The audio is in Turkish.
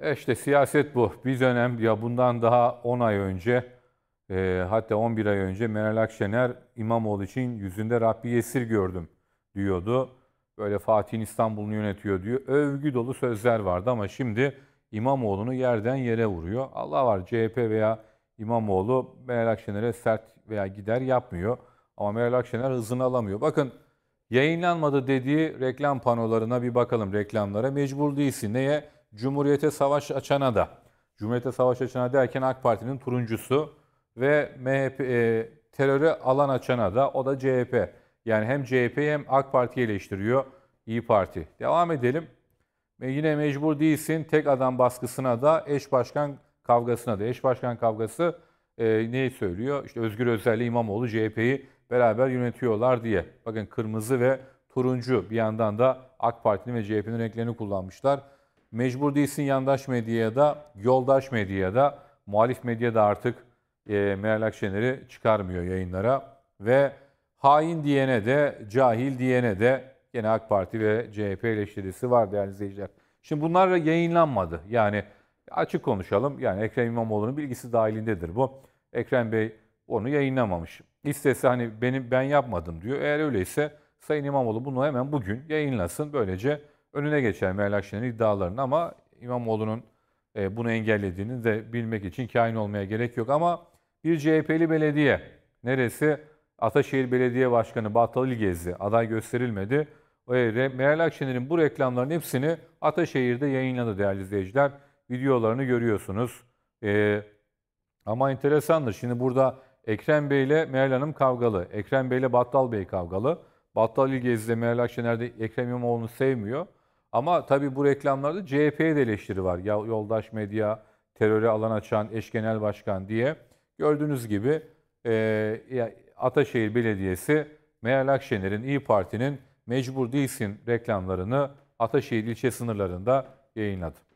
E siyaset bu. Bir dönem ya bundan daha 10 ay önce e, hatta 11 ay önce Meral Akşener İmamoğlu için yüzünde Rabbi Yesir gördüm diyordu. Böyle Fatih'in İstanbul'unu yönetiyor diyor. Övgü dolu sözler vardı ama şimdi İmamoğlu'nu yerden yere vuruyor. Allah var CHP veya İmamoğlu Meral Akşener'e sert veya gider yapmıyor. Ama Meral Akşener hızını alamıyor. Bakın yayınlanmadı dediği reklam panolarına bir bakalım reklamlara. Mecbur değilsin. Neye? Cumhuriyete savaş açana da. Cumhuriyete savaş açana derken AK Parti'nin turuncusu ve MHP e, terörü alan açana da o da CHP. Yani hem CHP hem AK Parti eleştiriyor İyi Parti. Devam edelim. E yine mecbur değilsin tek adam baskısına da eş başkan kavgasına da. Eş başkan kavgası e, neyi söylüyor? İşte Özgür Özel ile İmamoğlu CHP'yi beraber yönetiyorlar diye. Bakın kırmızı ve turuncu bir yandan da AK Parti'nin ve CHP'nin renklerini kullanmışlar. Mecbur değilsin yandaş medyada, yoldaş medyada, muhalif medyada artık e, Meral Akşener'i çıkarmıyor yayınlara. Ve hain diyene de, cahil diyene de yine AK Parti ve CHP eleştirisi var değerli izleyiciler. Şimdi bunlar yayınlanmadı. Yani açık konuşalım. Yani Ekrem İmamoğlu'nun bilgisi dahilindedir bu. Ekrem Bey onu yayınlamamış. İstese hani benim ben yapmadım diyor. Eğer öyleyse Sayın İmamoğlu bunu hemen bugün yayınlasın. Böylece önüne geçer Meral Akşener'in iddialarını ama İmamoğlu'nun e, bunu engellediğini de bilmek için kain olmaya gerek yok. Ama bir CHP'li belediye neresi? Ataşehir Belediye Başkanı Battal İlgezi aday gösterilmedi. E, Meral Akşener'in bu reklamların hepsini Ataşehir'de yayınladı değerli izleyiciler. Videolarını görüyorsunuz. E, ama enteresandır. Şimdi burada Ekrem Bey ile Meral Hanım kavgalı. Ekrem Bey ile Battal Bey kavgalı. Battal İlgezi de Meral Akşener de Ekrem İmamoğlu'nu sevmiyor. Ama tabii bu reklamlarda CHP'ye de eleştiri var. Ya yoldaş medya, teröre alan açan eş genel başkan diye. Gördüğünüz gibi e, Ataşehir Belediyesi Meral Akşener'in, İyi Parti'nin mecbur değilsin reklamlarını Ataşehir ilçe sınırlarında yayınladı.